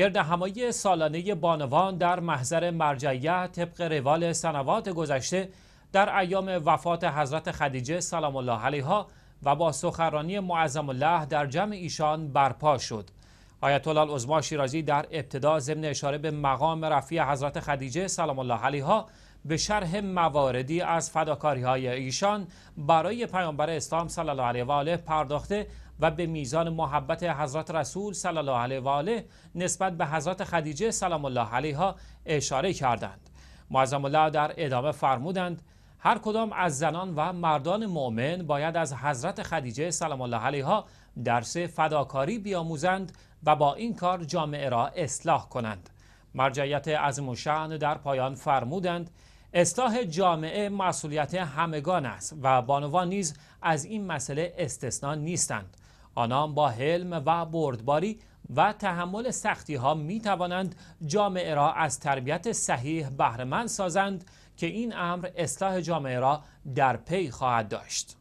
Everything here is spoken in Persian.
همایی سالانه بانوان در محضر مرجعیه طبق روال سنوات گذشته در ایام وفات حضرت خدیجه سلام الله علیها و با سخرانی معظم الله در جمع ایشان برپا شد. آیت الله عظما شیرازی در ابتدا ضمن اشاره به مقام رفیع حضرت خدیجه سلام الله علیها به شرح مواردی از فداکاری های ایشان برای پیامبر اسلام صلی الله علیه و آله پرداخته و به میزان محبت حضرت رسول صلی الله علیه و آله نسبت به حضرت خدیجه سلام الله علیها اشاره کردند معظم الله در ادامه فرمودند هر کدام از زنان و مردان مؤمن باید از حضرت خدیجه سلام الله علیها درس فداکاری بیاموزند و با این کار جامعه را اصلاح کنند مرجعیت از و در پایان فرمودند اصلاح جامعه مسئولیت همگان است و بانوان نیز از این مسئله استثنا نیستند آنان با حلم و بردباری و تحمل سختی ها می توانند جامعه را از تربیت صحیح بهرهمند سازند که این امر اصلاح جامعه را در پی خواهد داشت